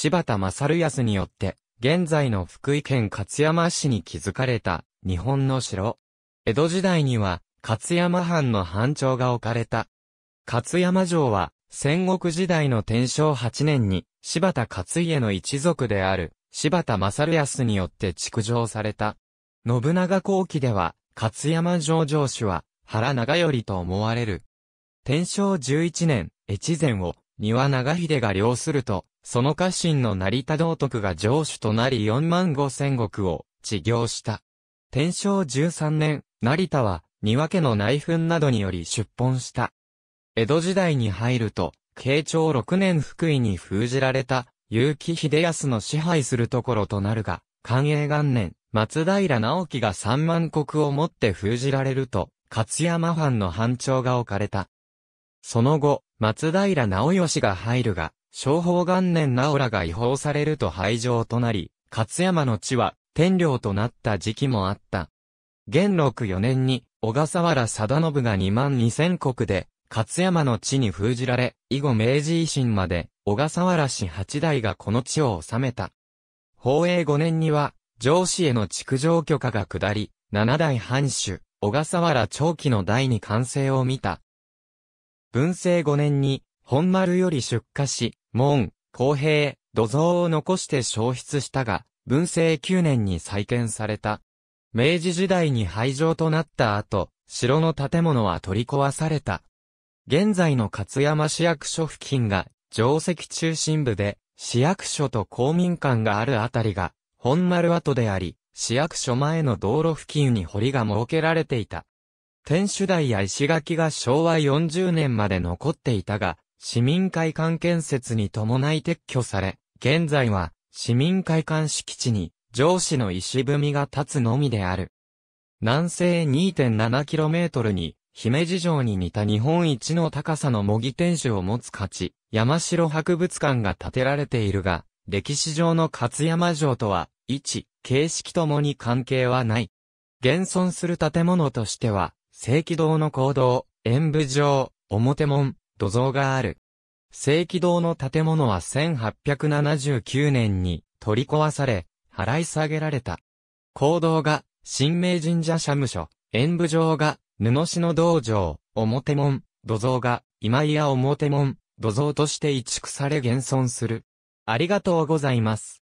柴田正康によって、現在の福井県勝山市に築かれた日本の城。江戸時代には勝山藩の藩長が置かれた。勝山城は戦国時代の天正8年に柴田勝家の一族である柴田正康によって築城された。信長後期では勝山城城主は原長頼と思われる。天正11年、越前を庭長秀が領するとその家臣の成田道徳が城主となり4万5千石を治行した。天正13年、成田は、庭家の内紛などにより出奔した。江戸時代に入ると、慶長6年福井に封じられた、結城秀康の支配するところとなるが、寛永元年、松平直樹が3万国をもって封じられると、勝山藩の藩長が置かれた。その後、松平直義が入るが、昭法元年直らが違法されると廃城となり、勝山の地は天領となった時期もあった。元禄4年に小笠原貞信が2万2000国で、勝山の地に封じられ、以後明治維新まで、小笠原氏八代がこの地を治めた。宝永5年には、上司への築城許可が下り、七代藩主、小笠原長期の代に完成を見た。文政5年に、本丸より出荷し、門、公平、土蔵を残して消失したが、文政9年に再建された。明治時代に廃城となった後、城の建物は取り壊された。現在の勝山市役所付近が、城石中心部で、市役所と公民館があるあたりが、本丸跡であり、市役所前の道路付近に堀が設けられていた。天守台や石垣が昭和40年まで残っていたが、市民会館建設に伴い撤去され、現在は市民会館敷地に上司の石踏みが立つのみである。南西 2.7km に姫路城に似た日本一の高さの模擬天守を持つ価値、山城博物館が建てられているが、歴史上の勝山城とは、位置、形式ともに関係はない。現存する建物としては、正規堂の行動、演武場、表門、土蔵がある。正規堂の建物は1879年に取り壊され、払い下げられた。行堂が、新明神社社務所、演舞場が、布の道場、表門、土蔵が、今井や表門、土蔵として移築され現存する。ありがとうございます。